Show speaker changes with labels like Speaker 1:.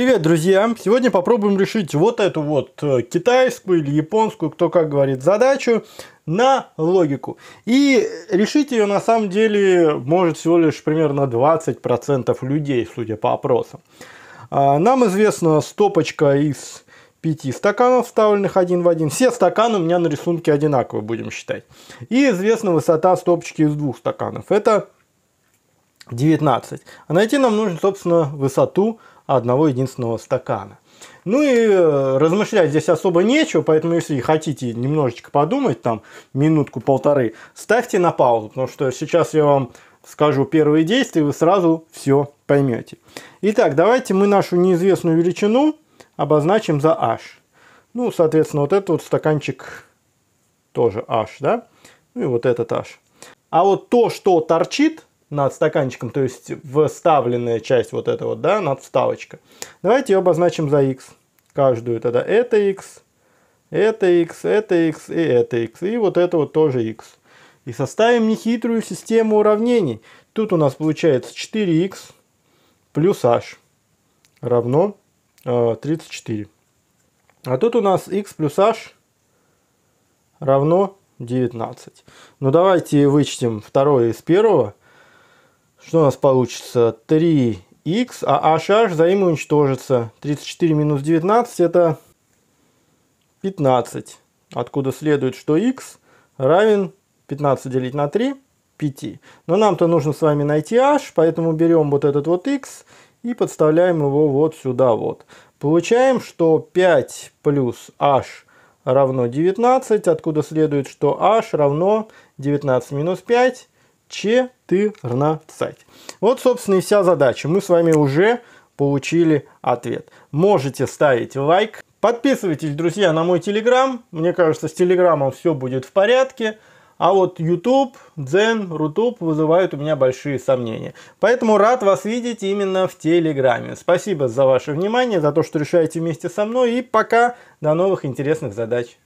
Speaker 1: Привет, друзья! Сегодня попробуем решить вот эту вот э, китайскую или японскую, кто как говорит, задачу на логику. И решить ее на самом деле может всего лишь примерно 20% людей, судя по опросам. А, нам известна стопочка из пяти стаканов, вставленных один в один. Все стаканы у меня на рисунке одинаковые, будем считать. И известна высота стопочки из двух стаканов. Это 19. А найти нам нужно, собственно, высоту одного единственного стакана. Ну и э, размышлять здесь особо нечего, поэтому если хотите немножечко подумать, там минутку-полторы, ставьте на паузу, потому что сейчас я вам скажу первые действия, и вы сразу все поймете. Итак, давайте мы нашу неизвестную величину обозначим за h. Ну, соответственно, вот этот вот стаканчик тоже h, да? Ну и вот этот h. А вот то, что торчит, над стаканчиком, то есть вставленная часть вот эта вот, да, над вставочка. Давайте ее обозначим за x. Каждую тогда это x, это x, это x и это x. И вот это вот тоже x. И составим нехитрую систему уравнений. Тут у нас получается 4x плюс h равно э, 34. А тут у нас x плюс h равно 19. Ну давайте вычтем второе из первого. Что у нас получится? 3х, а hh взаимоуничтожится. 34 минус 19 это 15. Откуда следует, что х равен 15 делить на 3, 5. Но нам-то нужно с вами найти h, поэтому берем вот этот вот x и подставляем его вот сюда вот. Получаем, что 5 плюс h равно 19, откуда следует, что h равно 19 минус 5, 14. Вот, собственно, и вся задача. Мы с вами уже получили ответ. Можете ставить лайк. Подписывайтесь, друзья, на мой телеграм. Мне кажется, с телеграмом все будет в порядке. А вот YouTube, Zen, Rutube вызывают у меня большие сомнения. Поэтому рад вас видеть именно в Телеграме. Спасибо за ваше внимание, за то, что решаете вместе со мной. И пока, до новых интересных задач.